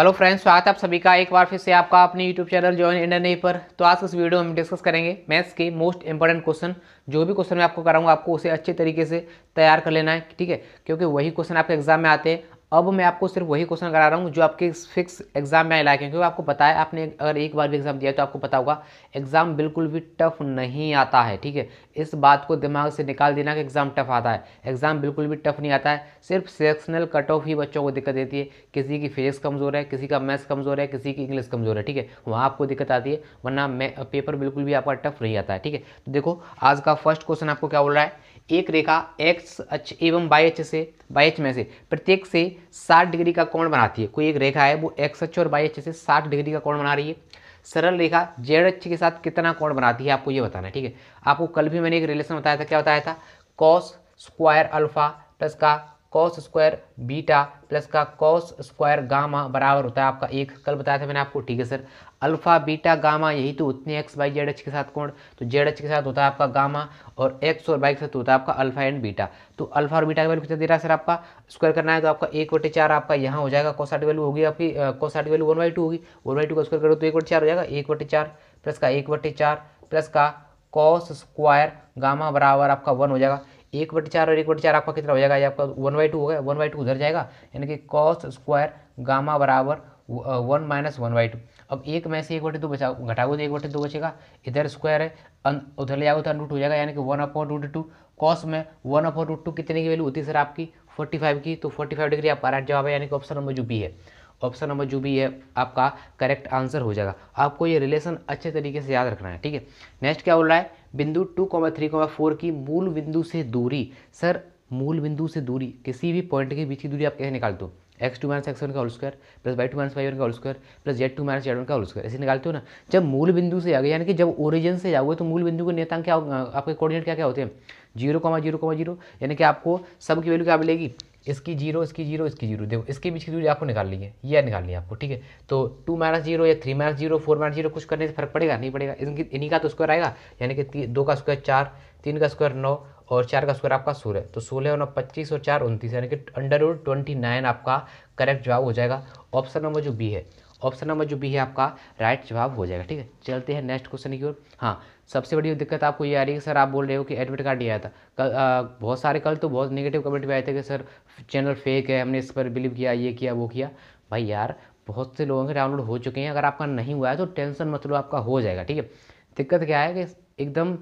hello friends स्वागत है आप सभी का एक बार फिर से आपका अपने यूट्यूब चैनल जॉइन नहीं पर तो आज इस वीडियो में डिस्कस करेंगे मैथ्स के मोस्ट इंपॉर्टेंट क्वेश्चन जो भी क्वेश्चन मैं आपको कराऊंगा आपको उसे अच्छे तरीके से तैयार कर लेना है ठीक है क्योंकि वही क्वेश्चन आपके एग्जाम में आते हैं अब मैं आपको सिर्फ वही क्वेश्चन करा रहा हूँ जो आपके फिक्स एग्जाम में आए हैं क्योंकि आपको पता है आपने अगर एक बार भी एग्जाम दिया तो आपको पता होगा एग्जाम बिल्कुल भी टफ नहीं आता है ठीक है इस बात को दिमाग से निकाल देना कि एग्जाम टफ आता है एग्जाम बिल्कुल भी टफ नहीं आता है सिर्फ सेक्शनल कट ऑफ ही बच्चों को दिक्कत देती है किसी की फिजिक्स कमज़ोर है किसी का मैथ्स कमज़ोर है किसी की इंग्लिश कमज़ोर है ठीक है वहाँ आपको दिक्कत आती है वरना पेपर बिल्कुल भी आपका टफ नहीं आता है ठीक है तो देखो आज का फर्स्ट क्वेश्चन आपको क्या बोल रहा है एक रेखा एक्स एच एवं बाई एच से बाई एच में से प्रत्येक से 60 डिग्री का कोण बनाती है कोई एक रेखा है वो एक्स एच और बाई एच से 60 डिग्री का कोण बना रही है सरल रेखा जेड एच के साथ कितना कोण बनाती है आपको ये बताना है ठीक है आपको कल भी मैंने एक रिलेशन बताया था क्या बताया था कॉस स्क्वायर अल्फा प्लस का कॉस स्क्वायर बीटा प्लस का कॉस स्क्वायर गामा बराबर होता है आपका एक कल बताया था मैंने आपको ठीक है सर अल्फा बीटा गामा यही तो उतने एक्स बाई जेड एच के साथ कोण तो जेड एच के साथ होता है आपका गामा और एक्स और बाई के साथ होता है आपका अल्फा एंड बीटा तो अल्फा और बीटा का वैल्यू कितना दे रहा है सर आपका स्क्वायर करना है तो आपका एक वोटे चार आपका यहाँ हो जाएगा कोसाट वैल्यू होगी आपकी कोसाट वैल्यू वन बाई टू होगी वन बाई टू का स्क्वायर करो तो एक वोटे चार हो जाएगा एक वोटे चार प्लस का एक वोटे चार प्लस का कॉस स्क्वायर गामा बराबर आपका वन हो जाएगा एक बटे चार और एक बटे चार आपका कितना हो जाएगा ये आपका वन बाई टू हो गया वन बाई टू उधर जाएगा यानी कि कॉस स्क्वायर गामा बराबर one minus one by two अब एक में से एक बटे दो बचा घटाओ तो एक बटे दो बचेगा इधर स्क्वायर है उधर ले जाओ तो अनरूट हो जाएगा यानी कि one upon root two cos में वन अपॉन रूट टू कितने की वैल्यू होती है सर आपकी फोर्टी फाइव की तो फोर्टी फाइव डिग्री आपका राइट जवाब है यानी कि ऑप्शन नंबर जो बी है ऑप्शन नंबर जो भी है आपका करेक्ट आंसर हो जाएगा आपको ये रिलेशन अच्छे तरीके से याद रखना है ठीक है नेक्स्ट क्या बोल रहा है बिंदु two comma three comma four की मूल बिंदु से दूरी सर मूल बिंदु से दूरी किसी भी पॉइंट के बीच की दूरी आप कैसे निकालते हो x two minus x one का whole square plus y two minus y one का whole square plus z two minus z one का होल स्क्वायर ऐसे निकालते हो ना जब मूल बिंदु से आ गए यानी कि जब ओरिजिन से जाओगे तो मूल बिंदु के नेतांक क्या आपके कोऑर्डिनेट क्या क्या होते हैं zero comma zero comma zero यानी कि आपको सब की वैल्यू क्या मिलेगी इसकी जीरो इसकी जीरो इसकी जीरो देखो इसके बीच की दूरी आपको निकाल ली है ये निकाल ली आपको ठीक है तो टू माइनस जीरो या three minus zero four minus zero कुछ करने से फर्क पड़ेगा नहीं पड़ेगा इनकी इन्हीं का तो स्क्वायर आएगा यानी कि दो का स्क्वायर चार तीन का स्क्वायर नौ और चार का स्क्वायर आपका सोलह तो सोलह और नौ पच्चीस और चार उनतीस यानी कि अंडर रूट ट्वेंटी नाइन आपका करेक्ट जवाब हो जाएगा ऑप्शन नंबर जो बी है ऑप्शन नंबर जो भी है आपका राइट जवाब हो जाएगा ठीक है चलते हैं नेक्स्ट क्वेश्चन की ओर हाँ सबसे बड़ी दिक्कत आपको ये आ रही है कि सर आप बोल रहे हो कि एडमिट कार्ड नहीं आया था कल आ, बहुत सारे कल तो बहुत नेगेटिव कमेंट भी आए थे कि सर चैनल फेक है हमने इस पर बिलीव किया ये किया वो किया भाई यार बहुत से लोगों के डाउनलोड हो चुके हैं अगर आपका नहीं हुआ है तो टेंशन मतलब आपका हो जाएगा ठीक है दिक्कत क्या है कि एकदम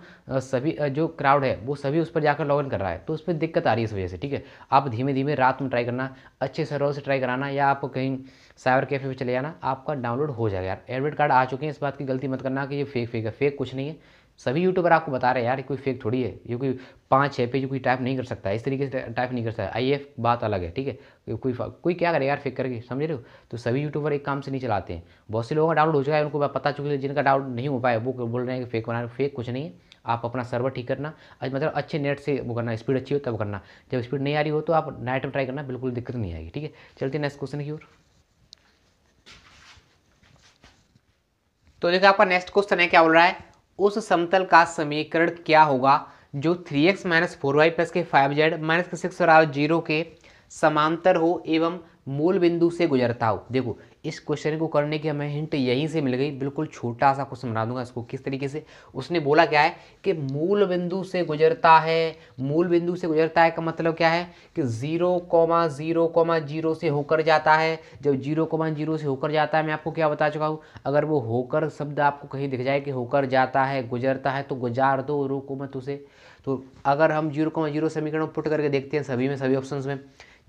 सभी जो क्राउड है वो सभी उस पर जाकर लॉग इन कर रहा है तो उसमें दिक्कत आ रही है इस वजह से ठीक है आप धीमे धीमे रात में ट्राई करना अच्छे सर्वर से ट्राई कराना या आप कहीं साइबर कैफे में चले जाना आपका डाउनलोड हो जाएगा यार एडमिट कार्ड आ चुके हैं इस बात की गलती मत करना कि ये फेक फेक है फेक कुछ नहीं है सभी यूट्यूबर आपको बता रहे हैं यार कोई फेक थोड़ी है ये कोई पाँच छः पेज कोई टाइप नहीं कर सकता है इस तरीके से टाइप नहीं कर सकता आई एफ बात अलग है ठीक है कोई कोई क्या करे यार फेक करके समझ रहे हो तो सभी यूट्यूबर एक काम से नहीं चलाते हैं बहुत से लोगों का डाउट हो चुका है उनको पता चुके जिनका डाउट नहीं हो पाया वो बोल रहे हैं कि फेक बना रहे फेक कुछ नहीं है आप अपना सर्वर ठीक करना मतलब अच्छे नेट से वो करना स्पीड अच्छी हो तब करना जब स्पीड नहीं आ रही हो तो आप नाइट में ट्राई करना बिल्कुल दिक्कत नहीं आएगी ठीक है चलते नेक्स्ट क्वेश्चन की ओर तो देखिए आपका नेक्स्ट क्वेश्चन है क्या बोल रहा है उस समतल का समीकरण क्या होगा जो three x minus four y plus के फाइव जेड माइनस के सिक्स और जीरो के समांतर हो एवं मूल बिंदु से गुजरता हो देखो इस क्वेश्चन को करने की हमें हिंट यहीं से मिल गई बिल्कुल छोटा सा क्वेश्चन बना दूंगा इसको किस तरीके से उसने बोला क्या है कि मूल बिंदु से गुजरता है मूल बिंदु से गुजरता है का मतलब क्या है कि zero comma zero comma zero से होकर जाता है जब जीरो कॉमा जीरो से होकर जाता है मैं आपको क्या बता चुका हूँ अगर वो होकर शब्द आपको कहीं दिख जाए कि होकर जाता है गुजरता है तो गुजार दो रोको मत उसे तो अगर हम जीरो जीरो समीकरण पुट करके देखते हैं सभी में सभी ऑप्शन में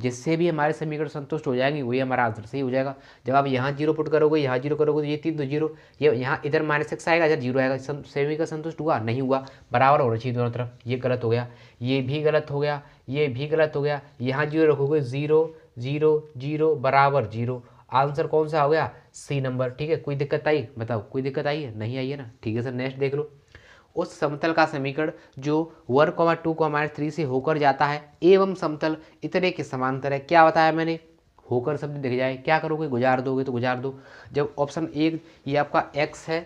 जिससे भी हमारे समीकरण संतुष्ट हो जाएंगे वही हमारा आंसर सही हो जाएगा जब आप यहाँ जीरो पुट करोगे यहाँ जीरो करोगे तो ये तीन दो तो जीरो ये यहाँ इधर माइनस एक्स आएगा इधर जीरो आएगा समीकरण संतुष्ट हुआ नहीं हुआ बराबर होना चाहिए दोनों तरफ ये गलत हो गया ये भी गलत हो गया ये भी गलत हो गया यहाँ जीरो रखोगे ज़ीरो जीरो जीरो बराबर जीरो आंसर कौन सा हो गया सी नंबर ठीक है कोई दिक्कत आई बताओ कोई दिक्कत आई है नहीं आई है ना ठीक है सर नेक्स्ट देख लो उस समतल का समीकरण जो one comma two comma three से होकर जाता है एवं समतल इतने के समांतर है क्या बताया मैंने होकर शब्द दिख जाए क्या करोगे गुजार दोगे तो गुजार दो जब ऑप्शन एक ये आपका एक्स है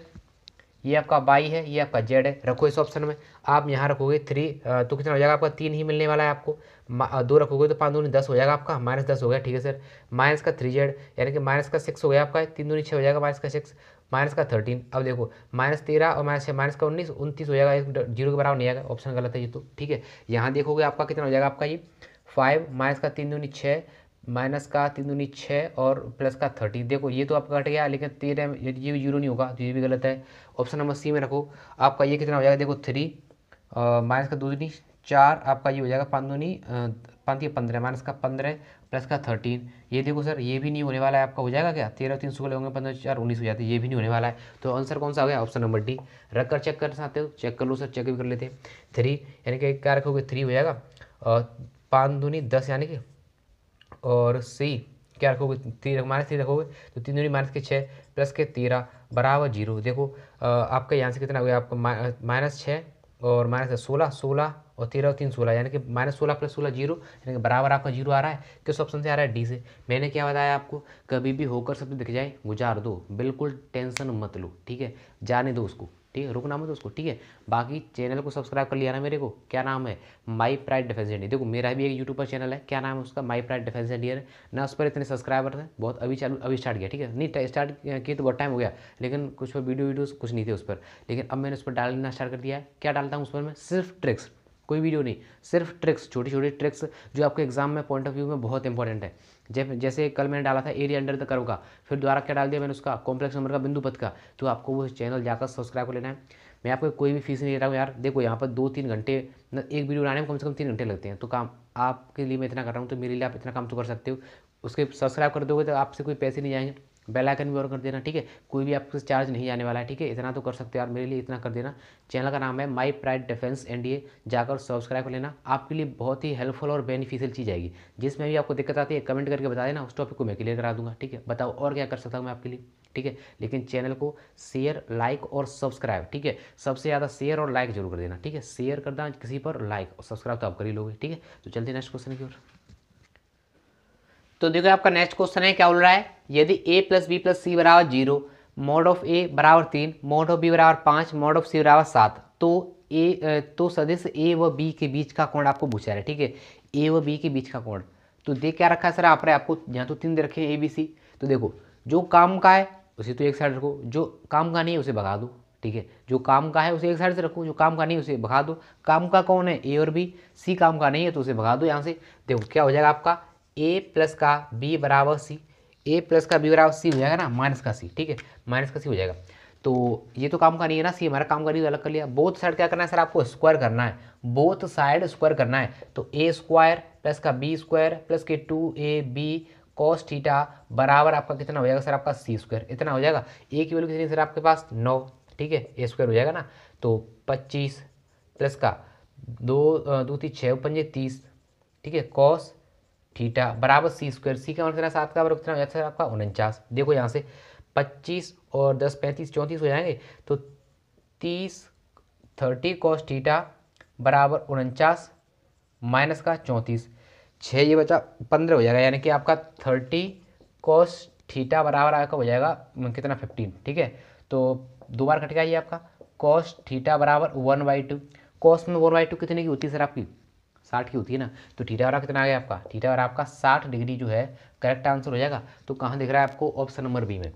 ये आपका वाई है ये आपका जेड है रखो इस ऑप्शन में आप यहाँ रखोगे थ्री तो कितना हो जाएगा आपका तीन ही मिलने वाला है आपको दो रखोगे तो पाँच दूनी दस हो जाएगा आपका माइनस दस हो गया ठीक है सर माइनस का थ्री जेड यानी कि माइनस का सिक्स हो गया आपका तीन दूनी छः हो जाएगा माइनस का सिक्स माइनस का थर्टीन अब देखो माइनस तेरह और माइनस छः माइनस का उन्नीस उनतीस हो जाएगा जीरो के बराबर नहीं आएगा ऑप्शन गलत है ये तो ठीक है यहाँ देखोगे आपका कितना हो जाएगा आपका ये फाइव माइनस का तीन दूनी छः माइनस का तीन दूनी छः और प्लस का थर्टीन देखो ये तो आपका घट गया लेकिन तेरह ये जीरो नहीं होगा तो ये भी गलत है ऑप्शन नंबर सी में रखो आपका ये कितना हो जाएगा देखो थ्री माइनस का दो दूनी चार आपका ये हो जाएगा पाँच दूनी पाँच पंद्रह माइनस का पंद्रह प्लस का थर्टीन ये देखो सर ये भी नहीं होने वाला है आपका हो जाएगा क्या तेरह तीन सोलह होंगे पंद्रह चार उन्नीस हो जाते ये भी नहीं होने वाला है तो आंसर कौन सा हो गया ऑप्शन नंबर डी रख कर चेक कर सकते हो चेक कर लो सर चेक भी कर लेते थ्री यानी कि क्या रखोगे थ्री हो जाएगा और पाँच दूनी दस यानी कि और सी क्या रखोगे तीन माइनस थ्री रखोगे तो तीन दूनी माइनस के छः प्लस के तेरह बराबर जीरो देखो आपका यहाँ से कितना हो गया आपका माइनस छः और माइनस सोलह सोलह और तेरह और तीन सोलह यानी कि माइनस सोलह प्लस सोलह जीरो यानी कि बराबर आपका जीरो आ रहा है किस ऑप्शन से आ रहा है डी से मैंने क्या बताया आपको कभी भी होकर सब दिख जाए गुजार दो बिल्कुल टेंशन मत लो ठीक है जाने दो उसको ठीक है रुकना मत उसको ठीक है बाकी चैनल को सब्सक्राइब कर लिया ना मेरे को क्या नाम है माई प्राइड डिफेंस इंडिया देखो मेरा भी एक यूट्यूब पर चैनल है क्या नाम है उसका माई प्राइड डिफेंस इंडियर ना उस पर इतने सब्सक्राइबर थे बहुत अभी चालू अभी स्टार्ट किया ठीक है नहीं स्टार्ट किए तो बहुत टाइम हो गया लेकिन कुछ पर वीडियो कुछ नहीं थे उस पर लेकिन अब मैंने उस पर डालना स्टार्ट कर दिया है क्या डालता हूँ उस पर मैं सिर्फ ट्रिक्स कोई वीडियो नहीं सिर्फ ट्रिक्स छोटी छोटी ट्रिक्स जो आपके एग्जाम में पॉइंट ऑफ व्यू में बहुत इंपॉर्टेंट है जब जैसे कल मैंने डाला था एरिया अंडर द कर्व का फिर दोबारा क्या डाल दिया मैंने उसका कॉम्प्लेक्स नंबर का बिंदु पथ का तो आपको वो चैनल जाकर सब्सक्राइब कर लेना है मैं आपको कोई भी फीस नहीं ले रहा हूँ यार देखो यहाँ पर दो तीन घंटे एक वीडियो बनाने में कम से कम तीन घंटे लगते हैं तो काम आपके लिए मैं इतना कर रहा हूँ तो मेरे लिए आप इतना काम तो कर सकते हो उसके सब्सक्राइब कर दोगे तो आपसे कोई पैसे नहीं जाएंगे बेल आइकन भी ऑन कर देना ठीक है कोई भी आपको चार्ज नहीं आने वाला है ठीक है इतना तो कर सकते हो यार मेरे लिए इतना कर देना चैनल का नाम है माई प्राइड डिफेंस एनडीए जाकर सब्सक्राइब कर लेना आपके लिए बहुत ही हेल्पफुल और बेनिफिशियल चीज़ आएगी जिसमें भी आपको दिक्कत आती है कमेंट करके बता देना उस टॉपिक को मैं क्लियर करा दूंगा ठीक है बताओ और क्या कर सकता हूँ मैं आपके लिए ठीक है लेकिन चैनल को शेयर लाइक और सब्सक्राइब ठीक है सबसे ज़्यादा शेयर और लाइक जरूर कर देना ठीक है शेयर कर देना किसी पर लाइक और सब्सक्राइब तो आप कर ही लोगे ठीक है तो चलते नेक्स्ट क्वेश्चन की ओर तो देखो आपका नेक्स्ट क्वेश्चन है क्या बोल रहा है यदि A plus B plus C बराबर जीरो मोड ऑफ ए बराबर तीन मोड ऑफ बी बराबर पाँच मोड ऑफ सी बराबर सात तो ए तो सदस्य ए व बी के बीच का कोण आपको पूछा रहा है ठीक है ए व बी के बीच का कोण तो देख क्या रखा है सर आप आपको यहाँ तो तीन दे रखे ए बी सी तो देखो जो काम का है उसे तो एक साइड रखो जो काम का नहीं है उसे भगा दो ठीक है जो काम का है उसे एक साइड से रखो जो काम का नहीं उसे भगा दो काम का कौन है ए और बी सी काम का नहीं है तो उसे भगा दो यहाँ से देखो क्या हो जाएगा आपका ए प्लस का बी बराबर सी ए प्लस का बी बराबर सी हो जाएगा ना माइनस का सी ठीक है माइनस का सी हो जाएगा तो ये तो काम का नहीं है ना सी हमारा काम का नहीं तो अलग कर लिया बोथ साइड क्या करना है सर आपको स्क्वायर करना है बोथ साइड स्क्वायर करना है तो ए स्क्वायर प्लस का बी स्क्वायर प्लस के two A B cos theta बराबर आपका कितना हो जाएगा सर आपका सी स्क्वायर इतना हो जाएगा ए की वैल्यू कितनी सर आपके पास नौ ठीक है ए स्क्वायर हो जाएगा ना तो पच्चीस प्लस का दो दो तीन छः पंजे तीस ठीक है कॉस थीटा बराबर सी स्क्वायर सी का मान सात का बराबर कितना आपका उनचास देखो यहाँ से पच्चीस और दस पैंतीस चौंतीस हो जाएंगे तो तीस थर्टी कॉस थीटा बराबर उनचास माइनस का चौंतीस छः ये बचा पंद्रह हो जाएगा यानी कि आपका थर्टी कॉस थीटा बराबर आपका हो जाएगा कितना फिफ्टीन ठीक है तो दो बार कट गया ये आपका कॉस थीटा बराबर वन बाई टू कॉस में वन बाई टू कितने की होती है सर आपकी साठ की होती है ना तो थीटा वाला कितना आ गया आपका थीटा वाला आपका साठ डिग्री जो है करेक्ट आंसर हो जाएगा तो कहाँ दिख रहा है आपको ऑप्शन नंबर बी में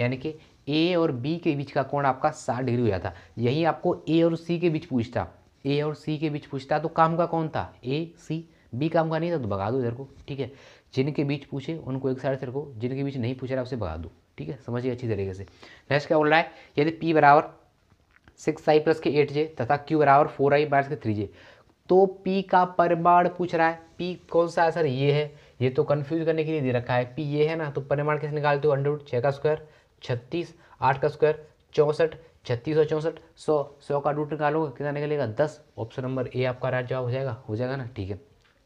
यानी कि ए और बी के बीच का कोण आपका साठ डिग्री हो जाता यही आपको ए और सी के बीच पूछता ए और सी के बीच पूछता तो काम का कौन था ए सी बी काम का नहीं था तो भगा दो इधर को ठीक है जिनके बीच पूछे उनको एक साइड से रखो जिनके बीच नहीं पूछे आपसे भगा दो ठीक है समझिए अच्छी तरीके से नेक्स्ट क्या बोल रहा है यदि पी बराबर सिक्स आई प्लस के एट जे तथा क्यू बराबर फोर आई माइनस के थ्री जे तो पी का परिमाण पूछ रहा है पी कौन सा है सर ये है ये तो कन्फ्यूज करने के लिए दे रखा है पी ये है ना तो परिमाण कैसे निकालते हो अंडरवुड छः का स्क्वायर छत्तीस आठ का स्क्वायर चौंसठ छत्तीस और चौंसठ सौ सौ का रूट निकालोगे कितना निकलेगा दस ऑप्शन नंबर ए आपका राइट जवाब हो जाएगा हो जाएगा ना ठीक है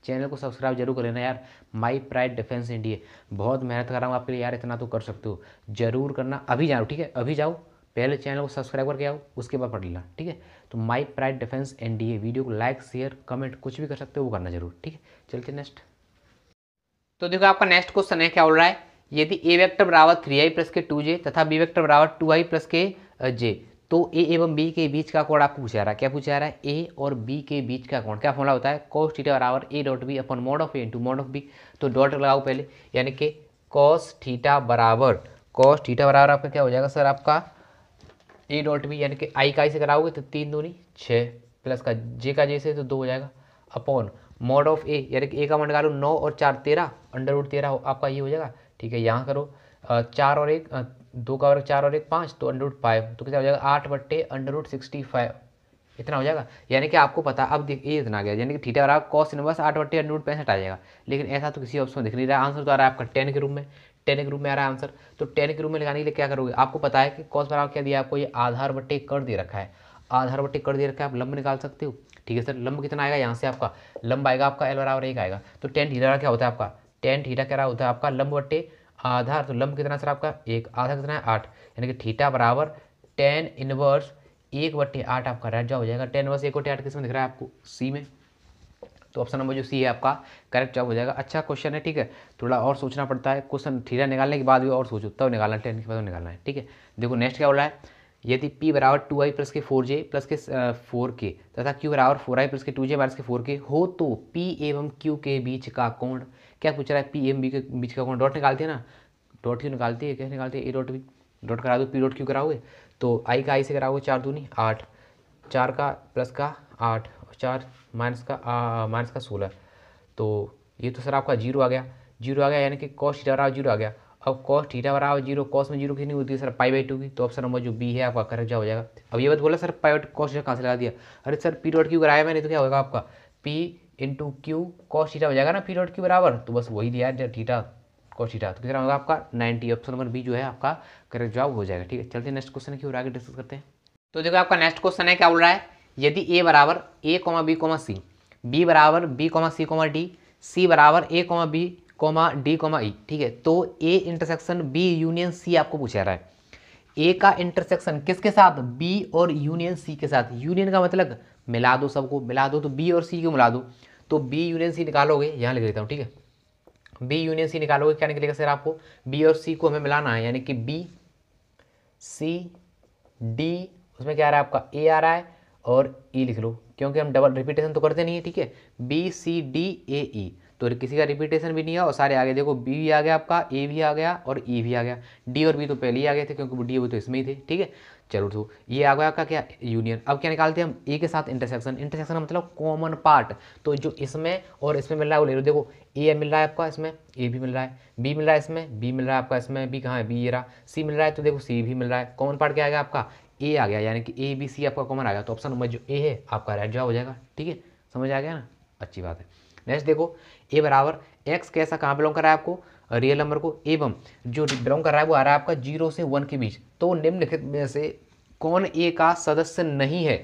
चैनल को सब्सक्राइब जरूर कर लेना यार माई प्राइड डिफेंस इंडिया बहुत मेहनत कर रहा हूँ आपके लिए यार इतना तो कर सकते हो जरूर करना अभी जाओ ठीक है अभी जाओ पहले चैनल को सब्सक्राइब करके आओ उसके बाद पढ़ लेना ठीक है तो My pride Defence N D A video को लाइक शेयर कमेंट कुछ भी कर सकते हो वो करना जरूर ठीक है चलते नेक्स्ट तो देखो आपका नेक्स्ट क्वेश्चन है क्या बोल रहा है यदि ए वेक्टर बराबर थ्री आई प्लस के टू जे तथा बी वेक्टर बराबर टू आई प्लस के जे तो ए एवं बी के बीच का कोण आपको पूछा रहा है क्या पूछा रहा है ए और बी के बीच का कोण क्या फॉर्मला होता है कॉस थीटा बराबर A dot B upon mod of A into mod of B तो डॉट लगाओ पहले यानी कि कॉस थीटा बराबर कॉस थीटा बराबर आपका क्या हो जाएगा सर आपका ए डॉट बी यानी कि आई का आई से कराओगे तो तीन दूनी छः प्लस का जे का जे से तो दो हो जाएगा अपॉन मॉड ऑफ ए यानी कि ए का मन निकालो नौ और चार तेरह अंडर रूट तेरह आपका ये हो जाएगा ठीक है यहाँ करो चार और एक दो का वर्ग चार और एक पाँच तो अंडर रूट फाइव तो कितना हो जाएगा आठ बट्टे अंडर रूट सिक्सटी फाइव इतना हो जाएगा यानी कि आपको पता अब देख ये इतना आ गया यानी कि थीटा बराबर आप कॉस इनवर्स आठ बट्टे अंडर रूट पैंसठ आ जाएगा लेकिन ऐसा तो किसी ऑप्शन में दिख नहीं रहा आंसर तो आ रहा है आपका टेन के रूप में टेन के रूप में आ रहा है आंसर तो टेन के रूप में लगाने के लिए क्या करोगे आपको पता है कि कॉस बराबर क्या दिया आपको ये आधार बटे कर दे रखा है आधार बटे कर दे रखा है आप लंब निकाल सकते हो ठीक है सर लंब कितना आएगा यहाँ से आपका लंब आएगा आपका एल बराबर एक आएगा तो टेन हीरा क्या होता है आपका टेन हीरा क्या होता है आपका लंब वट्टे आधार तो लंब कितना सर आपका एक आधार कितना है आठ यानी कि ठीटा बराबर टेन इनवर्स एक बट्टे आठ आपका राज्य हो जाएगा टेन वर्स एक बट्टे आठ किस में दिख रहा है आपको सी में तो ऑप्शन नंबर जो सी है आपका करेक्ट जवाब हो जाएगा अच्छा क्वेश्चन है ठीक है थोड़ा और सोचना पड़ता है क्वेश्चन ठीरा निकालने के बाद भी और सोचो तब निकालना टेन के बाद निकालना है ठीक है देखो नेक्स्ट क्या बोला है यदि पी बराबर टू आई प्लस के फोर जे प्लस के फोर के तथा क्यू बराबर फोर आई प्लस के टू जे माइनस के फोर के हो तो पी एवं क्यू के बीच का कोण क्या पूछ रहा है पी एवं बी के बीच का कोण डॉट निकालते हैं ना डॉट क्यों निकालती है कैसे निकालती है ए डॉट बी डॉट करा दो पी डॉट क्यू कराओगे तो आई का आई से कराओगे चार दूनी आठ चार का प्लस का आठ और चार माइनस का माइनस का सोलह तो ये तो सर आपका जीरो आ गया जीरो आ गया यानी कि कॉस थीटा बराबर जीरो आ गया अब कॉस थीटा बराबर जीरो कॉस में जीरो कितनी होती है सर पाई बाई टू की तो ऑप्शन नंबर जो बी है आपका करेक्ट जवाब हो जाएगा अब ये बात बोला सर पाई बाई कॉस कहाँ से लगा दिया अरे सर पी डॉट क्यू कराया मैंने तो क्या होगा आपका P into Q cos theta हो जाएगा ना पी डॉट क्यू बराबर तो बस वही दिया है थीटा कॉस थीटा तो कितना होगा आपका नाइन्टी ऑप्शन नंबर बी जो है आपका करेक्ट जवाब हो जाएगा ठीक है चलते नेक्स्ट क्वेश्चन की और आगे डिस्कस करते हैं तो देखो आपका नेक्स्ट क्वेश्चन है क्या बोल रहा है यदि ए बराबर A comma B comma C B बराबर B comma C comma D C बराबर A comma B comma D comma E e, ठीक है तो A intersection B union C आपको पूछा रहा है ए का इंटरसेक्शन किसके साथ बी और यूनियन सी के साथ यूनियन का मतलब मिला दो सबको मिला दो तो बी और सी को मिला दो तो बी यूनियन सी निकालोगे यहाँ लिख देता हूँ ठीक है बी यूनियन सी निकालोगे क्या निकलेगा सर आपको बी और सी को हमें मिलाना है यानी कि बी सी डी उसमें क्या आ रहा है आपका ए आ रहा है और ई e लिख लो क्योंकि हम डबल रिपीटेशन तो करते नहीं है ठीक है बी सी डी ए ई तो किसी का रिपीटेशन भी नहीं है और सारे आगे देखो बी भी आ गया आपका ए भी आ गया और ई e भी आ गया डी और बी तो पहले ही आ गए थे क्योंकि डी वो तो इसमें ही थे ठीक है चलो तो ये आ गया आपका क्या यूनियन अब क्या निकालते हैं हम ए के साथ इंटरसेक्शन इंटरसेक्शन मतलब कॉमन पार्ट तो जो इसमें और इसमें मिल रहा है वो ले लो देखो ए मिल रहा है आपका इसमें ए भी मिल रहा है बी मिल रहा है इसमें बी मिल रहा है आपका इसमें बी कहाँ है बी ये रहा सी मिल रहा है तो देखो सी भी मिल रहा है कॉमन पार्ट क्या आ गया आपका ए आ गया यानी कि ए बी सी आपका कॉमन आ गया तो ऑप्शन नंबर जो ए है आपका राइट जवाब हो जाएगा ठीक है समझ आ गया ना अच्छी बात है नेक्स्ट देखो ए बराबर एक्स कैसा कहाँ बिलोंग कर रहा है आपको रियल नंबर को एवं जो बिलोंग कर रहा है वो आ रहा है आपका जीरो से वन के बीच तो निम्नलिखित में से कौन ए का सदस्य नहीं है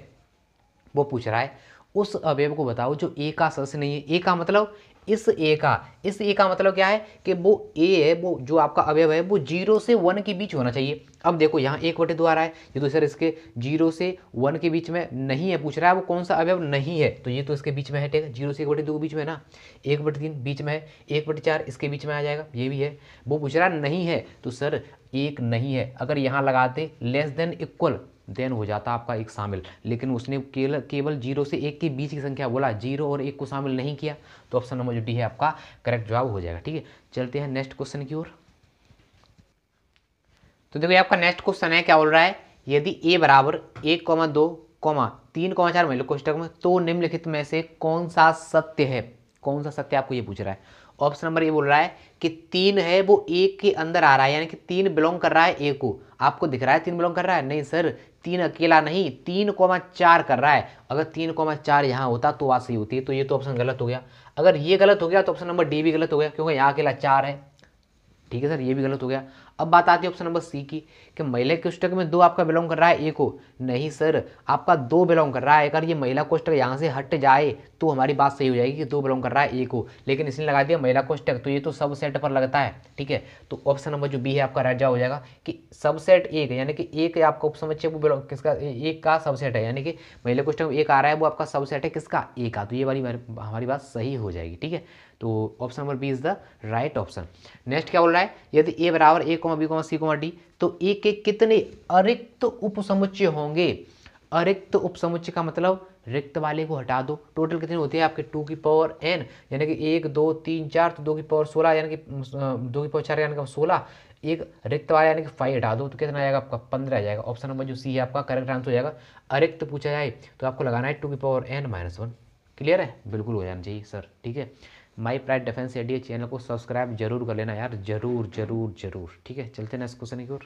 वो पूछ रहा है उस अवयव को बताओ जो ए का सदस्य नहीं है ए का मतलब इस ए का इस ए का मतलब क्या है कि वो ए है वो जो आपका अवयव है वो जीरो से वन के बीच होना चाहिए अब देखो यहाँ एक बटे दो आ रहा है ये तो सर इसके जीरो से वन के बीच में नहीं है पूछ रहा है वो कौन सा अवयव नहीं है तो ये तो इसके बीच में है ठीक है जीरो से एक बटे दो के बीच में ना एक बटे तीन बीच में है एक बटे चार इसके बीच में आ जाएगा ये भी है वो पूछ रहा नहीं है तो सर एक नहीं है अगर यहाँ लगाते लेस देन इक्वल देन हो जाता आपका एक शामिल लेकिन उसने केवल केवल जीरो से एक के बीच की संख्या बोला जीरो और एक को शामिल नहीं किया तो ऑप्शन नंबर जो डी है आपका करेक्ट जवाब हो जाएगा ठीक है चलते हैं नेक्स्ट क्वेश्चन की ओर तो देखो आपका नेक्स्ट क्वेश्चन है क्या बोल रहा है यदि ए बराबर एक कौमा दो कौमा तीन कौमा चार महिला कोष्टक में तो निम्नलिखित में से कौन सा सत्य है कौन सा सत्य आपको ये पूछ रहा है ऑप्शन नंबर ये बोल रहा है कि तीन है वो एक के अंदर आ रहा है यानी कि तीन बिलोंग कर रहा है ए को आपको दिख रहा है तीन बिलोंग कर रहा है नहीं सर तीन अकेला नहीं तीन कोमा चार कर रहा है अगर तीन कोमा चार यहाँ होता तो वहाँ सही होती तो ये तो ऑप्शन गलत हो गया अगर ये गलत हो गया तो ऑप्शन नंबर डी भी गलत हो गया क्योंकि यहाँ अकेला चार है ठीक है सर ये भी गलत हो गया अब बात आती है ऑप्शन नंबर सी की कि महिला कोष्टक में दो आपका बिलोंग कर रहा है ए को नहीं सर आपका दो बिलोंग कर रहा है अगर ये महिला कोष्टक यहाँ से हट जाए तो हमारी बात सही हो जाएगी कि दो बिलोंग कर रहा है ए को लेकिन इसने लगा दिया महिला कोष्टक तो ये तो सब सेट पर लगता है ठीक है तो ऑप्शन नंबर जो बी है आपका राजा हो जाएगा कि सबसेट एक यानी कि एक आपका ऑप्शन बच्चे वो बिलोंग किसका एक का सबसेट है यानी कि महिला कोष्टक एक आ रहा है वो आपका सबसेट है किसका ए का तो ये वाली हमारी बात सही हो जाएगी ठीक है तो option number B is the right option next क्या बोल रहा है यदि ए बराबर A comma B comma C comma D तो ए के कितने अरिक्त उपसमुच्चय होंगे अरिक्त उपसमुच्चय का मतलब रिक्त वाले को हटा दो टोटल कितने होते हैं आपके टू की पावर एन यानी कि एक दो तीन चार तो दो की पावर सोलह यानी कि दो की पावर चार यानी कि सोलह एक रिक्त वाला यानी कि फाइव हटा दो तो कितना आएगा आपका पंद्रह आ जाएगा ऑप्शन नंबर जो सी है आपका करेक्ट आंसर हो जाएगा अरिक्त पूछा जाए तो आपको लगाना है टू की power N minus one clear है बिल्कुल हो जाना चाहिए सर ठीक है My pride Defence NDA channel को सब्सक्राइब जरूर कर लेना यार जरूर जरूर जरूर ठीक है चलते नेक्स्ट क्वेश्चन की ओर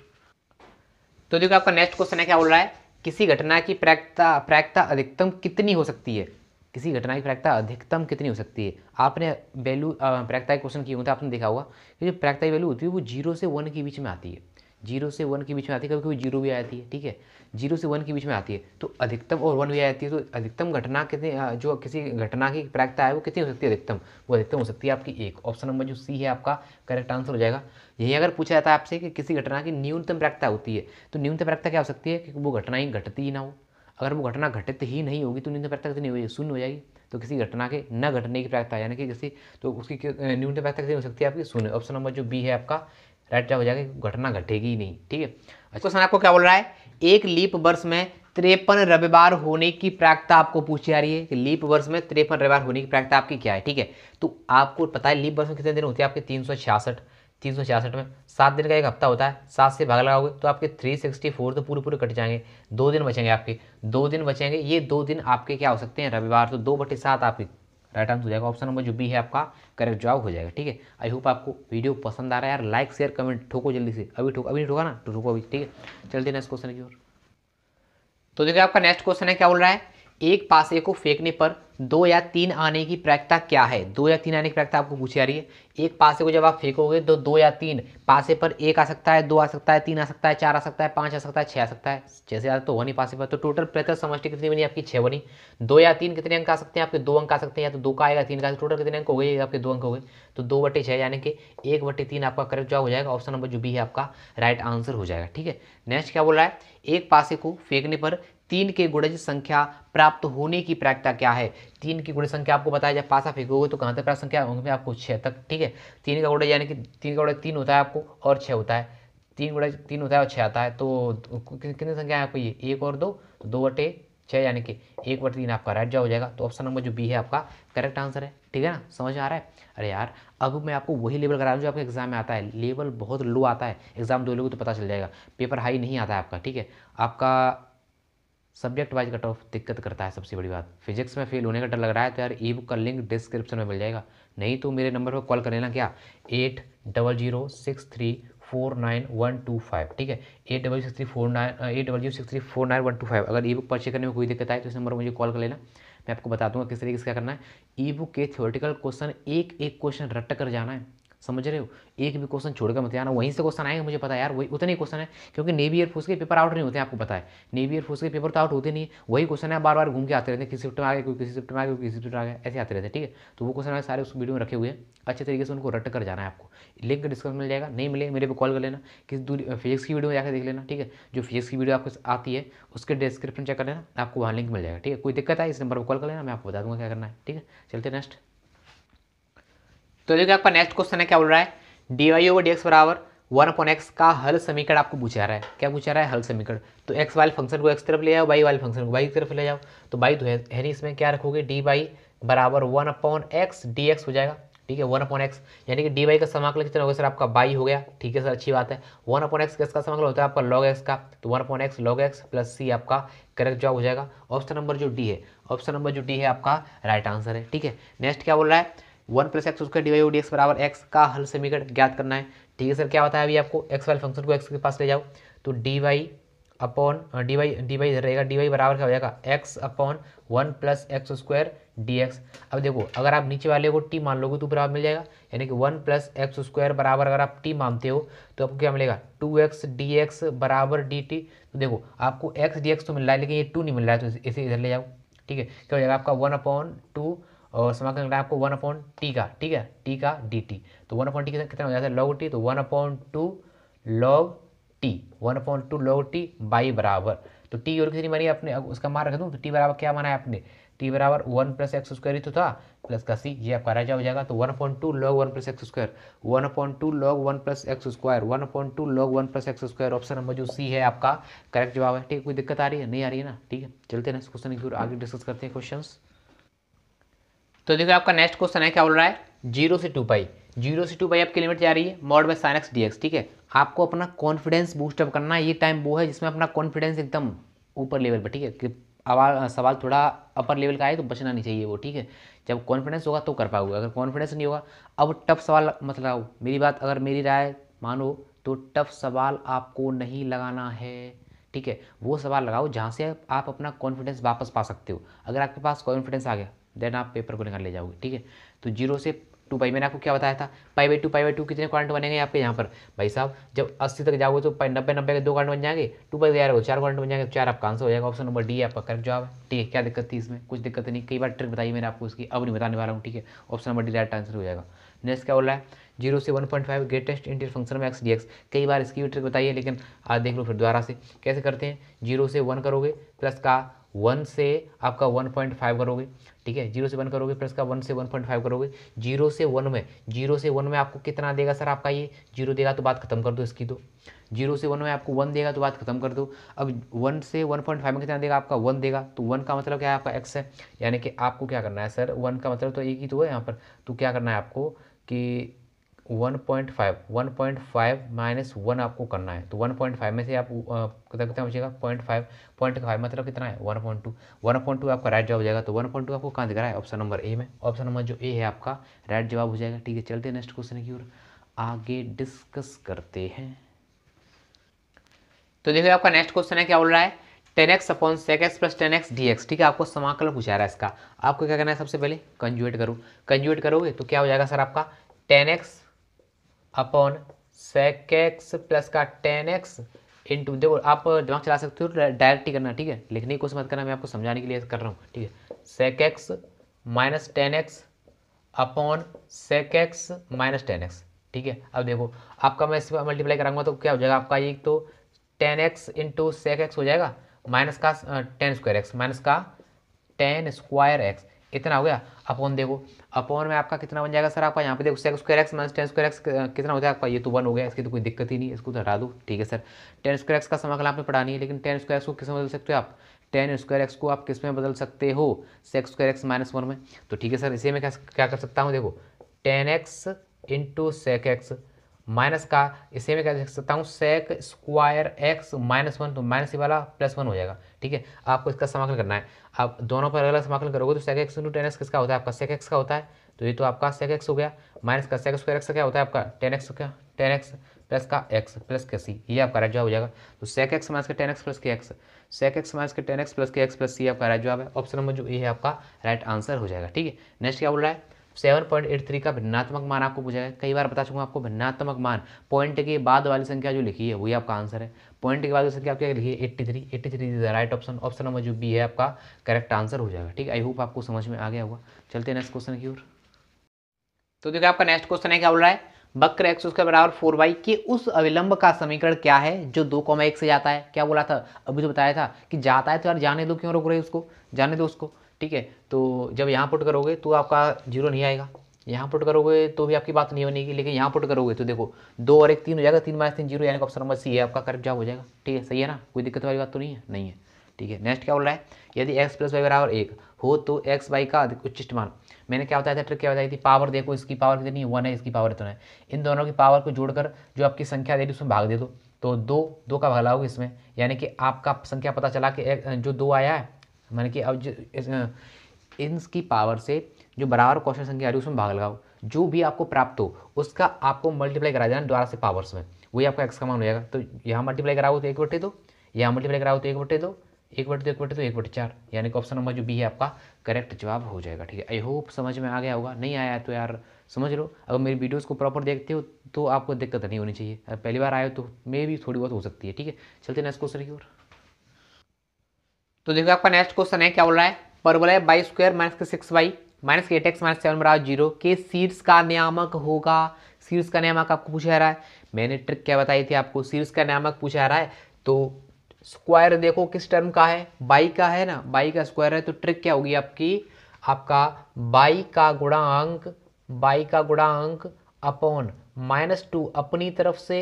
तो देखो आपका नेक्स्ट क्वेश्चन है क्या बोल रहा है किसी घटना की प्रैक्ता प्रैक्ता अधिकतम कितनी हो सकती है किसी घटना की प्रैक्ता अधिकतम कितनी हो सकती है आपने वैल्यू प्रैक्ता क्वेश्चन किया होता आपने देखा होगा कि जो प्रैक्ता वैल्यू होती है वो जीरो से वन के बीच में आती है जीरो से वन के बीच में आती है कभी कभी जीरो भी आती है ठीक है जीरो से वन के बीच में आती है तो अधिकतम और वन भी आती है तो अधिकतम घटना कितने जो किसी घटना की प्रायिकता है वो कितनी हो सकती है अधिकतम वो अधिकतम हो सकती है आपकी एक ऑप्शन नंबर जो सी है आपका करेक्ट आंसर हो जाएगा यही अगर पूछा जाता है आपसे कि किसी घटना की न्यूनतम प्रायिकता होती है तो न्यूनतम प्रायिकता क्या हो सकती है कि वो घटना ही घटती ही ना हो अगर वो घटना घटित ही नहीं होगी तो न्यूनतम प्रायिकता कितनी होगी शून्य हो जाएगी तो किसी घटना के न घटने की प्रायिकता यानी कि किसी तो उसकी न्यूनतम प्रायिकता कितनी हो सकती है आपकी शून्य ऑप्शन नंबर जो बी है आपका राइट क्या हो जाएगा घटना घटेगी ही नहीं ठीक है अच्छा क्वेश्चन आपको क्या बोल रहा है एक लीप वर्ष में त्रेपन रविवार होने की प्रायिकता आपको पूछी जा रही है कि लीप वर्ष में त्रेपन रविवार होने की प्रायिकता आपकी क्या है ठीक है तो आपको पता है लीप वर्ष में कितने दिन होते हैं आपके तीन सौ तीन सौ छियासठ में सात दिन का एक हफ्ता होता है सात से भाग लगाओगे तो आपके थ्री सिक्सटी फोर तो पूरे पूरे कट जाएंगे दो दिन बचेंगे आपके दो दिन बचेंगे ये दो दिन आपके क्या हो सकते हैं रविवार तो दो बटे सात आपकी राइट आंसर हो जाएगा ऑप्शन नंबर जो बी है आपका करेक्ट जवाब हो जाएगा ठीक है आई होप आपको वीडियो पसंद आ रहा है यार लाइक शेयर कमेंट ठोको जल्दी से अभी ठोको अभी ठोका ना तो ठोको अभी ठीक है चलते नेक्स्ट क्वेश्चन की ओर तो देखिए आपका नेक्स्ट क्वेश्चन है क्या बोल रहा है एक पासे को फेंकने पर दो या तीन आने की प्रायिकता क्या है दो या तीन आने की प्रायिकता आपको पूछी जा रही है एक पासे को जब आप फेंकोगे तो दो या तीन पासे पर एक आ सकता है दो आ सकता है तीन आ सकता है चार आ सकता है पांच आ सकता है छह आ सकता है जैसे आता तो हो नहीं पासे पर तो टोटल प्रत्येक समष्टि कितनी बनी आपकी छह बनी दो या तीन कितने अंक आ सकते हैं आपके दो अंक आ सकते हैं या तो दो का आएगा तीन का टोटल कितने अंक हो गए आपके दो अंक हो गए तो दो बटे छह यानी कि एक बटे तीन आपका करेक्ट जवाब हो जाएगा ऑप्शन नंबर जो बी है आपका राइट आंसर हो जाएगा ठीक है नेक्स्ट क्या बोल रहा है एक पासे को फेंकने पर तीन के गुणज संख्या प्राप्त होने की प्रायिकता क्या है तीन की गुणज संख्या आपको बताया जब पासा फेंकोगे तो कहाँ तक प्राप्त संख्या होंगे आपको छः तक ठीक है तीन का गुणज यानी कि तीन का गुणज तीन होता है आपको और छः होता है तीन गुणज तीन होता है और छः आता है तो कितनी संख्या है आपको ये एक और दो दो बटे छः यानी कि एक बटे तीन आपका राइट जो हो जाएगा तो ऑप्शन नंबर जो बी है आपका करेक्ट आंसर है ठीक है ना समझ आ रहा है अरे यार अब मैं आपको वही लेवल करा रहा हूँ जो आपके एग्जाम में आता है लेवल बहुत लो आता है एग्जाम दो लोगों को तो पता चल जाएगा पेपर हाई नहीं आता है आपका ठीक है आपका सब्जेक्ट वाइज कट ऑफ दिक्कत करता है सबसे बड़ी बात फिजिक्स में फेल होने का डर लग रहा है तो यार ई बुक का लिंक डिस्क्रिप्शन में मिल जाएगा नहीं तो मेरे नंबर पर कॉल कर लेना क्या eight double zero six three four nine one two five ठीक है eight double six three four nine eight double zero six three four nine one two five अगर ई बुक परचे करने में कोई दिक्कत आए तो इस नंबर पर मुझे कॉल कर लेना मैं आपको बता दूंगा किस तरीके से क्या करना है ई बुक के थ्योरेटिकल क्वेश्चन एक एक क्वेश्चन रट कर जाना है समझ रहे हो एक भी क्वेश्चन छोड़कर मत आना वहीं से क्वेश्चन आएंगे मुझे पता है यार वही उतने ही क्वेश्चन है क्योंकि नेवी एयरफोर्स के पेपर आउट नहीं होते हैं आपको पता है नेवी एयरफोर्स के पेपर तो आउट होते नहीं वही क्वेश्चन है बार बार घूम के आते रहते हैं किसी शिफ्ट में आ गए कोई किसी शिफ्ट में आ गए किसी शिफ्ट में आ गए ऐसे आते रहते हैं ठीक है तो वो क्वेश्चन सारे उस वीडियो में रखे हुए हैं अच्छे तरीके से उनको रट कर जाना है आपको लिंक डिस्क्रिप्शन मिल जाएगा नहीं मिले मेरे को कॉल कर लेना किसी दूरी फिजिक्स की वीडियो में जाकर देख लेना ठीक है जो फिजिक्स की वीडियो आपको आती है उसके डिस्क्रिप्शन चेक कर लेना आपको वहाँ लिंक मिल जाएगा ठीक है कोई दिक्कत है इस नंबर पर कॉल कर लेना मैं आपको बता दूँगा क्या करना है ठीक है चलते नेक्स्ट तो देखिए आपका नेक्स्ट क्वेश्चन है क्या बोल रहा है D Y over D X बराबर वन अपॉन एक्स का हल समीकरण आपको पूछा रहा है क्या पूछा रहा है हल समीकरण तो एक्स वाले फंक्शन को एक्स तरफ ले जाओ वाई वाले फंक्शन को वाई की तरफ ले जाओ तो बाई तो है नहीं इसमें क्या रखोगे डी वाई बराबर one upon X D X हो जाएगा ठीक है वन अपॉन एक्स यानी कि डी वाई का समाकल कितना होगा सर आपका बाई हो गया ठीक है सर अच्छी बात है वन अपॉन एक्स किसका समाकल होता है आपका लॉग एक्स का तो one upon X log X plus C आपका करेक्ट जवाब हो जाएगा ऑप्शन नंबर जो डी है ऑप्शन नंबर जो डी है आपका राइट आंसर है ठीक है नेक्स्ट क्या बोल रहा है वन प्लस एक्स उसका डी डी एक्स बराबर एक्स का हल समीकरण ज्ञात करना है ठीक है सर क्या होता है अभी आपको एक्स वाले फंक्शन को एक्स के पास ले जाओ तो D Y upon D Y D Y इधर रहेगा डी वाई बराबर क्या हो जाएगा X upon one plus x square D X अब देखो अगर आप नीचे वाले को टी मान लोगे तो बराबर मिल जाएगा यानी कि वन प्लस एक्स स्क्वायर बराबर अगर आप टी मानते हो तो आपको क्या मिलेगा टू एक्स डी एक्स बराबर डी टी तो देखो आपको एक्स डी एक्स तो मिल रहा है लेकिन ये टू नहीं मिल रहा है तो इसे इधर ले जाओ ठीक है क्या हो जाएगा आपका वन अपॉन टू और समाकलन करना है आपको वन अपॉन टी का ठीक है टी का डी टी तो वन अपॉन टी कितना हो जाता है लॉग टी तो one upon two log T one upon two log T by बराबर तो टी और कितनी मानी आपने उसका मान रख दूँ तो टी बराबर क्या माना है आपने टी बराबर वन प्लस एक्स स्क्वायर ही तो था प्लस का सी ये आपका राजा हो जाएगा तो one point two log one plus x square one point two log one plus x square one point two log one plus x square option number जो सी है आपका करेक्ट जवाब है ठीक है कोई दिक्कत आ रही है नहीं आ रही है ना ठीक है चलते ना इस क्वेश्चन की ओर आगे डिस्कस करते हैं क्वेश्चन तो देखो आपका नेक्स्ट क्वेश्चन है क्या बोल रहा है जीरो से टू पाई जीरो से टू पाई आपकी लिमिट जा रही है मॉड में एक्स डीएक्स ठीक है आपको अपना कॉन्फिडेंस बूस्टअप करना ये टाइम वो है जिसमें अपना कॉन्फिडेंस एकदम ऊपर लेवल पर ठीक है कि आवाज सवाल थोड़ा अपर लेवल का आए तो बचना नहीं चाहिए वो ठीक है जब कॉन्फिडेंस होगा तो कर पाओगे अगर कॉन्फिडेंस नहीं होगा अब टफ सवाल मत लगाओ मेरी बात अगर मेरी राय मानो तो टफ सवाल आपको नहीं लगाना है ठीक है वो सवाल लगाओ जहाँ से आप अपना कॉन्फिडेंस वापस पा सकते हो अगर आपके पास कॉन्फिडेंस आ गया देन आप पेपर को निकाल ले जाओगे ठीक है तो जीरो से टू पाई मैंने आपको क्या बताया था pi by two pi by two कितने क्वारेंट बनेंगे आपके यहाँ पर भाई साहब जब अस्सी तक जाओगे तो नब्बे नब्बे के दो क्वारेंट बन जाएंगे टू पाई ग्यारह चार क्वारेंट बन जाएंगे चार आपका आंसर हो जाएगा ऑप्शन नंबर डी आपका करेक्ट जवाब है ठीक है क्या दिक्कत थी इसमें कुछ दिक्कत नहीं कई बार ट्रिक बताई मैंने आपको उसकी अब नहीं बताने वाला हूँ ठीक है option number D direct answer हो जाएगा नेक्स्ट क्या रहा है जीरो से one point five greatest integer function में एक्स डी एक्स कई बार इसकी भी ट्रिक बताइए लेकिन आज देख लो फिर दोबारा से कैसे करते हैं जीरो से वन करोगे प्लस का वन से आपका वन पॉइंट फाइव करोगे ठीक है जीरो से वन करोगे प्लस का वन से वन पॉइंट फाइव करोगे जीरो से वन में जीरो से वन में आपको कितना देगा सर आपका ये जीरो देगा तो बात खत्म कर दो इसकी तो जीरो से वन में आपको वन देगा तो बात खत्म कर दो अब वन से वन पॉइंट फाइव में कितना देगा आपका वन देगा तो वन का मतलब क्या है आपका एक्स है यानी कि आपको क्या करना है सर वन का मतलब तो एक ही तो है यहाँ पर तो क्या करना है आपको कि 1.5 पॉइंट माइनस वन आपको करना है तो 1.5 में से आप कितना कितना बचेगा पॉइंट फाइव पॉइंट फाइव मतलब कितना है 1.2 point two one point two आपका राइट जवाब हो जाएगा तो 1.2 पॉइंट टू आपको कहाँ दिख रहा है ऑप्शन नंबर ए में ऑप्शन नंबर जो ए है आपका राइट जवाब हो जाएगा ठीक है चलते हैं नेक्स्ट क्वेश्चन की ओर आगे डिस्कस करते हैं तो देखिए आपका नेक्स्ट क्वेश्चन है क्या बोल रहा है tan x upon sec x plus tan x D x ठीक है आपको समाकल पूछा रहा है इसका आपको क्या करना है सबसे पहले कंजुएट करो कंजुएट करोगे तो क्या हो जाएगा सर आपका tan x upon sec x plus का टेन एक्स इंटू देखो आप दिमाग चला सकते हो डायरेक्ट ही करना ठीक है लिखने की कोशिश मत करना मैं आपको समझाने के लिए कर रहा हूँ ठीक है sec x minus tan x upon sec x minus tan x ठीक है अब देखो आपका मैं इस पर मल्टीप्लाई कराऊंगा तो क्या हो जाएगा आपका एक तो tan x into sec x हो जाएगा माइनस का टेन स्क्वायर एक्स माइनस का टेन स्क्वायर एक्स इतना हो गया अपॉन देखो अपॉन में आपका कितना बन जाएगा सर आपका यहाँ पे देखो sec square x minus tan square x कितना हो जाएगा आपका ये तो वन हो गया इसकी तो कोई दिक्कत ही नहीं इसको तो हटा दो ठीक है सर टेन स्क्वायर एक्स का समाकल आपने पढ़ा नहीं है लेकिन टेन स्क्वायर एक्स को किस में बदल सकते हो आप टेन स्क्वायर एक्स को आप किस में बदल सकते हो sec square x minus one में तो ठीक है सर इसे मैं क्या कर सकता हूँ देखो tan x into sec x minus का इसे मैं क्या देख सकता हूँ sec square x minus one तो माइनस ही वाला प्लस वन हो जाएगा ठीक है आपको इसका समाकलन करना है आप दोनों पर अलग अलग समाकलन करोगे तो sec x into tan x किसका होता है आपका सेक एक्स का होता है तो ये तो आपका सेक एक्स हो गया माइनस का सेक स्क्वायर एक्स का क्या होता है आपका टेन एक्स का टेन एक्स प्लस का एक्स प्लस के सी ये आपका राइट जवाब हो जाएगा तो सेक एक्स माइनस के टेन एक्स प्लस के एक्स सेक एक्स माइनस के टेन एक्स प्लस के एक्स प्लस सी आपका राइट जवाब है ऑप्शन नंबर जो ये है आपका राइट आंसर हो जाएगा ठीक है नेक्स्ट क्या बोल रहा है सेवन पॉइंट एट थ्री का भिन्नात्मक मान आपको पूछा है कई बार बता चुका हूँ आपको भिन्नात्मक मान पॉइंट के बाद वाली संख्या जो लिखी है वही आपका आंसर है पॉइंट के बाद वाली संख्या आपकी लिखी है eighty three eighty three is the right option option number जो बी है आपका करेक्ट आंसर हो जाएगा ठीक है आई होप आपको समझ में आ गया होगा चलते हैं नेक्स्ट क्वेश्चन की ओर तो देखिए आपका नेक्स्ट क्वेश्चन है क्या बोल रहा है वक्र एक्स उसके बराबर फोर वाई के उस अविलंब का समीकरण क्या है जो दो कॉमा एक से जाता है क्या बोला था अभी तो बताया था कि जाता है तो यार जाने दो क्यों रोक रहे उसको जाने दो उसको ठीक है तो जब यहाँ पुट करोगे तो आपका जीरो नहीं आएगा यहाँ पुट करोगे तो भी आपकी बात नहीं बनेगी लेकिन यहाँ पुट करोगे तो देखो दो और एक तीन हो जाएगा तीन माइनस तीन जीरो यानी ऑप्शन नंबर सी है आपका करेक्ट जवाब हो जाएगा ठीक है सही है ना कोई दिक्कत वाली बात तो नहीं है नहीं है ठीक है नेक्स्ट क्या बोल रहा है यदि एक्स प्लस वाई बराबर एक हो तो एक्स वाई का उच्चिष्ट मान मैंने क्या बताया था ट्रिक क्या बताई थी पावर देखो इसकी पावर कितनी है वन है इसकी पावर इतना है इन दोनों की पावर को जोड़कर जो आपकी संख्या दे रही उसमें भाग दे दो तो दो दो का भाग लाओगे इसमें यानी कि आपका संख्या पता चला कि जो दो आया है मैंने कि अब जो इनकी पावर से जो बराबर क्वेश्चन संख्या आ रही है उसमें भाग लगाओ जो भी आपको प्राप्त हो उसका आपको मल्टीप्लाई करा देना द्वारा से पावर्स में वही आपका एक्स का मान हो जाएगा तो यहाँ मल्टीप्लाई कराओ तो एक बटे दो यहाँ मल्टीप्लाई कराओ तो एक बटे दो एक बटे दो एक बटे दो एक बटे चार यानी कि ऑप्शन नंबर जो बी है आपका करेक्ट जवाब हो जाएगा ठीक है आई होप समझ में आ गया होगा नहीं आया तो यार समझ लो अगर मेरी वीडियोज़ को प्रॉपर देखते हो तो आपको दिक्कत नहीं होनी चाहिए अगर पहली बार आए तो मे भी थोड़ी बहुत हो सकती है ठीक है चलते नेक्स्ट क्वेश्चन की ओर तो देखो आपका नेक्स्ट क्वेश्चन है क्या बोल रहा है पर बोला है बाई स्क्वायर माइनस के सिक्स बाई माइनस के एट एक्स माइनस सेवन बराबर जीरो के सीर्स का नियामक होगा सीर्स का नियामक आपको पूछा रहा है मैंने ट्रिक क्या बताई थी आपको सीर्स का नियामक पूछा रहा है तो स्क्वायर देखो किस टर्म का है बाई का है ना बाई का स्क्वायर है तो ट्रिक क्या होगी आपकी आपका बाई का गुणांक बाई का गुणांक अपॉन माइनस टू अपनी तरफ से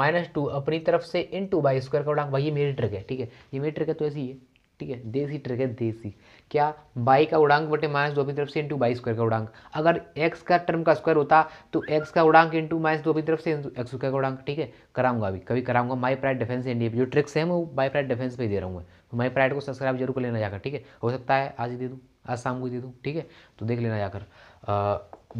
माइनस टू अपनी तरफ से इन टू बाई स्क्वायर का गुणांक वही मेरी ट्रिक है ठीक है ये मेरी ट्रिक है तो ऐसी है ठीक है देसी ट्रिक है देसी क्या बाई का उड़ांग बटे माइनस दो अपनी तरफ से इंटू बाई स्क्वायर का उड़ांग अगर एक्स का टर्म का स्क्वायर होता तो एक्स का उड़ांक इंटू माइनस दो अपनी तरफ से एक्स स्क्वायर का उड़ांग ठीक है कराऊंगा अभी कभी कराऊंगा माई प्राइड डिफेंस इंडिया जो ट्रिक्स है वो माई प्राइड डिफेंस पर दे रहा हूँ मैं माई तो प्राइड को सब्सक्राइब जरूर कर लेना जाकर ठीक है हो सकता है आज ही दे दूँ आज शाम को दे दूँ ठीक है तो देख लेना जाकर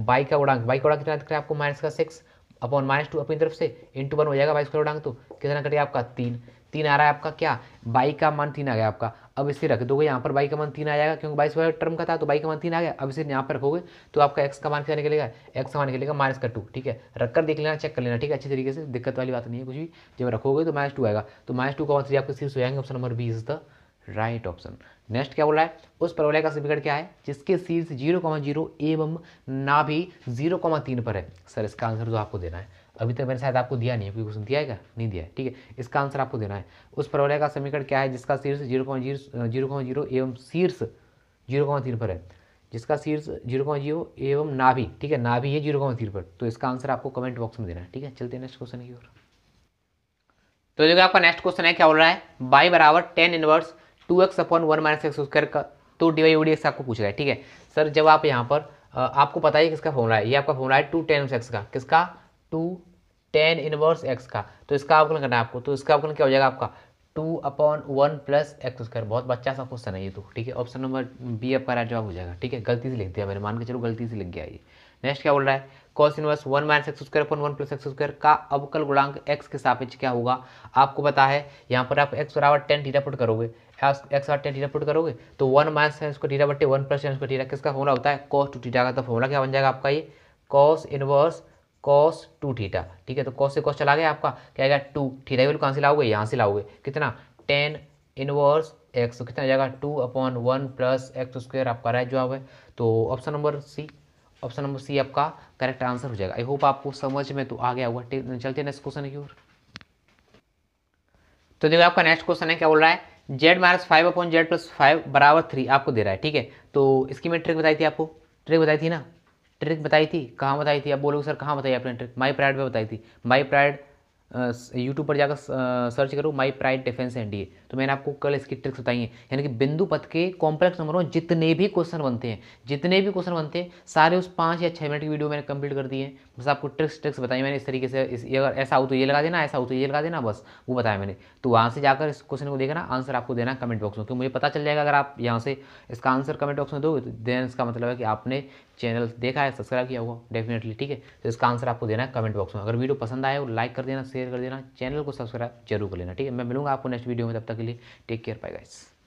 बाई का उड़ांग बाई का उड़ांग कितना आपको माइनस का सिक्स अपॉन माइनस टू अपनी तरफ से इंटू वन हो जाएगा बाई स्क्वायर उड़ांग तो कितना करिए आपका तीन तीन आ रहा है आपका क्या बाई का मान तीन आ गया आपका अब इसे रख दोगे यहाँ पर बाई का मान तीन आ जाएगा क्योंकि बाईस वाला टर्म का था तो बाई का मान तीन आ गया अब इसे यहाँ पर रखोगे तो आपका एक्स का मान क्या निकलेगा एक्स का मान निकलेगा माइनस का टू ठीक है रख कर देख लेना चेक कर लेना ठीक है अच्छे तरीके से दिक्कत वाली बात नहीं है कुछ भी जब रखोगे तो माइनस टू आएगा तो माइनस टू का थ्री आपके सिर्फ हो जाएंगे option number B is the right option next क्या बोला है उस प्रवलय का समीकरण क्या है जिसके शीर्ष जीरो कॉमा जीरो एवं ना भी जीरो कॉमा तीन पर है सर इसका आंसर जो तो आपको देना है अभी तक मैंने शायद आपको दिया नहीं है कोई क्वेश्चन दिया है क्या नहीं दिया है ठीक है इसका आंसर आपको देना है उस प्रवलय का समीकरण क्या है जिसका शीर्ष zero point zero point zero एवं शीर्ष जीरो पॉइंट तीन पर है जिसका शीर्ष जीरो पॉइंट जीरो एवं नाभि ठीक है नाभि है जीरो पॉइंट तीन पर तो इसका आंसर आपको कमेंट बॉक्स में देना है ठीक है चलते हैं नेक्स्ट क्वेश्चन की ओर तो देखिए आपका नेक्स्ट क्वेश्चन है क्या बोल रहा है बाई बराबर tan inverse two x upon one minus x square का तो डी वाई डी एक्स आपको पूछ रहा है ठीक है सर जब आप यहाँ पर आपको पता ही किसका फॉर्मूला है ये आपका फॉर्मूला है टू टेन एक्स का किसका टू टेन इनवर्स एक्स का तो इसका अवकलन करना है आपको तो इसका अवकलन क्या हो जाएगा आपका two upon one plus x square बहुत बच्चा सा क्वेश्चन है ये तो ठीक है ऑप्शन नंबर बी आपका राइट जवाब हो जाएगा ठीक है गलती से लिख दिया मैंने मान के चलो गलती से लिख गया ये नेक्स्ट क्या बोल रहा है cos inverse one minus x square upon one plus x square का अवकल गुणांक एक्स के सापेक्ष क्या होगा आपको पता है यहाँ पर आप एक्स बराबर टेन थीटा पुट करोगे एक्स बराबर टेन थीटा पुट करोगे तो one minus tan square theta बटे one plus tan square theta किसका फॉर्मूला होता है कॉस टू थीटा का तो फॉर्मूला क्या बन जाएगा आपका ये cos inverse cos two theta ठीक है तो कॉस से कॉस चला गया आपका क्या आएगा टू थीटा वैल्यू कहाँ से लाओगे यहाँ से लाओगे कितना टेन इनवर्स एक्स कितना कितना जाएगा two upon one plus x square आपका राइट जवाब है तो option number C option number C आपका करेक्ट आंसर हो जाएगा आई होप आपको समझ में तो आ गया हुआ चलते नेक्स्ट क्वेश्चन की ओर तो देखो आपका नेक्स्ट क्वेश्चन है क्या बोल रहा है z minus five upon z plus five बराबर थ्री आपको दे रहा है ठीक है तो इसकी मैं ट्रिक बताई थी आपको ट्रिक बताई थी ना ट्रिक बताई थी कहाँ बताई थी आप बोलोगे सर कहाँ बताई आपने ट्रिक माई प्राइड में बताई थी माई प्राइड यूट्यूब पर जाकर सर्च करो माई प्राइड डिफेंस एनडीए तो मैंने आपको कल इसकी ट्रिक्स बताई है यानी कि बिंदु पथ के कॉम्प्लेक्स नंबरों जितने भी क्वेश्चन बनते हैं जितने भी क्वेश्चन बनते हैं सारे उस पाँच या छः मिनट की वीडियो मैंने कंप्लीट कर दी है बस आपको ट्रिक्स ट्रिक्स बताई मैंने इस तरीके से इस अगर ऐसा हो तो ये लगा देना ऐसा हो तो ये लगा देना बस वो बताया मैंने तो वहाँ से जाकर इस क्वेश्चन को देखना आंसर आपको देना कमेंट बॉक्स में क्योंकि मुझे पता चल जाएगा अगर आप यहाँ से इसका आंसर कमेंट बॉक्स में दोगे तो देन इसका मतलब है कि आपने चैनल देखा है सब्सक्राइब किया होगा डेफिनेटली ठीक है तो इसका आंसर आपको देना है कमेंट बॉक्स में अगर वीडियो पसंद आए तो लाइक कर देना शेयर कर देना चैनल को सब्सक्राइब जरूर कर लेना ठीक है मैं मिलूंगा आपको नेक्स्ट वीडियो में तब तक तक के लिए टेक केयर बाय गाइस